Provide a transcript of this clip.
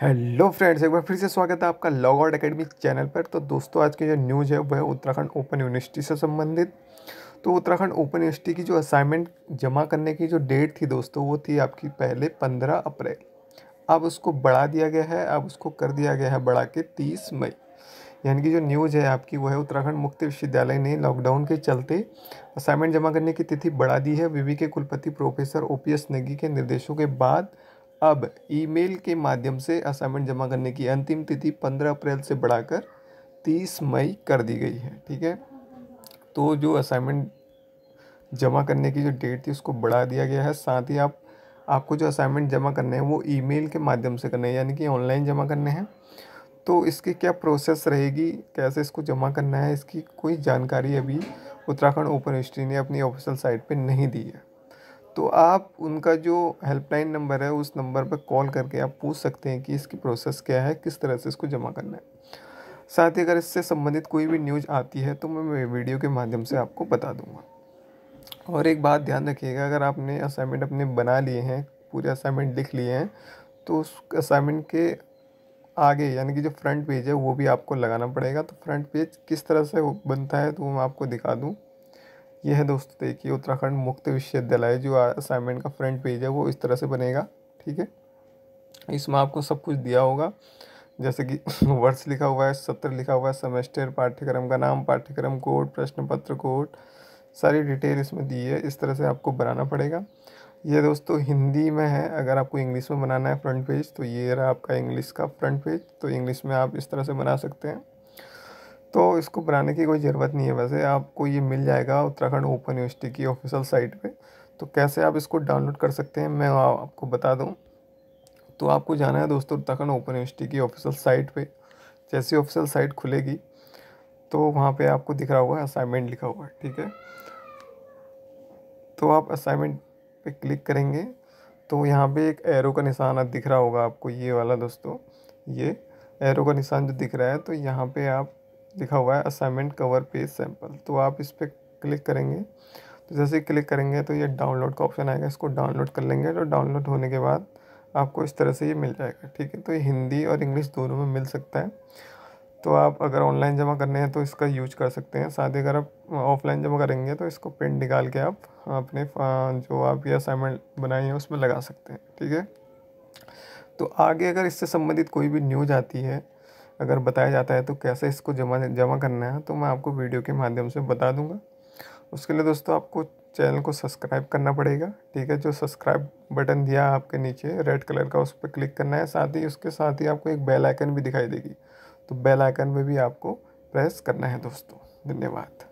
hello friends एक बार फिर से स्वागत है आपका लॉग आउट अकेडमी चैनल पर तो दोस्तों आज की जो न्यूज़ है वह उत्तराखंड ओपन यूनिवर्सिटी से संबंधित तो उत्तराखंड ओपन यूनिवर्सिटी की जो असाइनमेंट जमा करने की जो डेट थी दोस्तों वो थी आपकी पहले पंद्रह अप्रैल अब उसको बढ़ा दिया गया है अब उसको कर दिया गया है बढ़ा के तीस मई यानी कि जो न्यूज़ है आपकी वो है उत्तराखंड मुक्त विश्वविद्यालय ने लॉकडाउन के चलते असाइनमेंट जमा करने की तिथि बढ़ा दी है वी के कुलपति professor O P S Negi के निर्देशों के बाद अब ईमेल के माध्यम से असाइनमेंट जमा करने की अंतिम तिथि पंद्रह अप्रैल से बढ़ाकर तीस मई कर दी गई है ठीक है तो जो असाइनमेंट जमा करने की जो डेट थी उसको बढ़ा दिया गया है साथ ही आप आपको जो असाइनमेंट जमा करने हैं वो ईमेल के माध्यम से करने हैं यानी कि ऑनलाइन जमा करने हैं तो इसकी क्या प्रोसेस रहेगी कैसे इसको जमा करना है इसकी कोई जानकारी अभी उत्तराखंड ओपन हिस्ट्री ने अपनी ऑफिशियल साइट पर नहीं दी है तो आप उनका जो हेल्पलाइन नंबर है उस नंबर पर कॉल करके आप पूछ सकते हैं कि इसकी प्रोसेस क्या है किस तरह से इसको जमा करना है साथ ही अगर इससे संबंधित कोई भी न्यूज़ आती है तो मैं वीडियो के माध्यम से आपको बता दूंगा और एक बात ध्यान रखिएगा अगर आपने असाइनमेंट अपने बना लिए हैं पूरे असाइनमेंट लिख लिए हैं तो उस असाइनमेंट के आगे यानी कि जो फ्रंट पेज है वो भी आपको लगाना पड़ेगा तो फ्रंट पेज किस तरह से बनता है तो मैं आपको दिखा दूँ यह है दोस्तों देखिए उत्तराखंड मुक्त विश्वविद्यालय जो असाइनमेंट का फ्रंट पेज है वो इस तरह से बनेगा ठीक है इसमें आपको सब कुछ दिया होगा जैसे कि वर्ष लिखा हुआ है सत्र लिखा हुआ है सेमेस्टर पाठ्यक्रम का नाम पाठ्यक्रम कोड प्रश्न पत्र कोड सारी डिटेल इसमें दी है इस तरह से आपको बनाना पड़ेगा ये दोस्तों हिंदी में है अगर आपको इंग्लिश में बनाना है फ्रंट पेज तो ये रहा आपका इंग्लिश का फ्रंट पेज तो इंग्लिश में आप इस तरह से बना सकते हैं तो इसको बनाने की कोई ज़रूरत नहीं है वैसे आपको ये मिल जाएगा उत्तराखंड ओपन यूनिवर्सिटी की ऑफिशियल साइट पे तो कैसे आप इसको डाउनलोड कर सकते हैं मैं आपको बता दूँ तो आपको जाना है दोस्तों उत्तराखंड ओपन यूनिवर्सिटी की ऑफिशियल साइट पर जैसी ऑफिशियल साइट खुलेगी तो वहाँ पर आपको दिख रहा होगा असाइनमेंट लिखा हुआ है ठीक है तो आप असाइनमेंट पे क्लिक करेंगे तो यहाँ पे एक एरो का निशान दिख रहा होगा आपको ये वाला दोस्तों ये एरो का निशान जो दिख रहा है तो यहाँ पे आप लिखा हुआ है असाइनमेंट कवर पेज सैम्पल तो आप इस पर क्लिक करेंगे तो जैसे ही क्लिक करेंगे तो ये डाउनलोड का ऑप्शन आएगा इसको डाउनलोड कर लेंगे तो डाउनलोड होने के बाद आपको इस तरह से ये मिल जाएगा ठीक है तो ये हिंदी और इंग्लिश दोनों में मिल सकता है तो आप अगर ऑनलाइन जमा करने हैं तो इसका यूज कर सकते हैं साथ ही अगर आप ऑफलाइन जमा करेंगे तो इसको प्रिंट निकाल के आप अपने जो आप ये असाइनमेंट बनाए हैं उसमें लगा सकते हैं ठीक है तो आगे अगर इससे संबंधित कोई भी न्यूज आती है अगर बताया जाता है तो कैसे इसको जमा जमा करना है तो मैं आपको वीडियो के माध्यम से बता दूंगा उसके लिए दोस्तों आपको चैनल को सब्सक्राइब करना पड़ेगा ठीक है जो सब्सक्राइब बटन दिया आपके नीचे रेड कलर का उस पर क्लिक करना है साथ ही उसके साथ ही आपको एक बेल आइकन भी दिखाई देगी तो बेल आइकन पर भी आपको प्रेस करना है दोस्तों धन्यवाद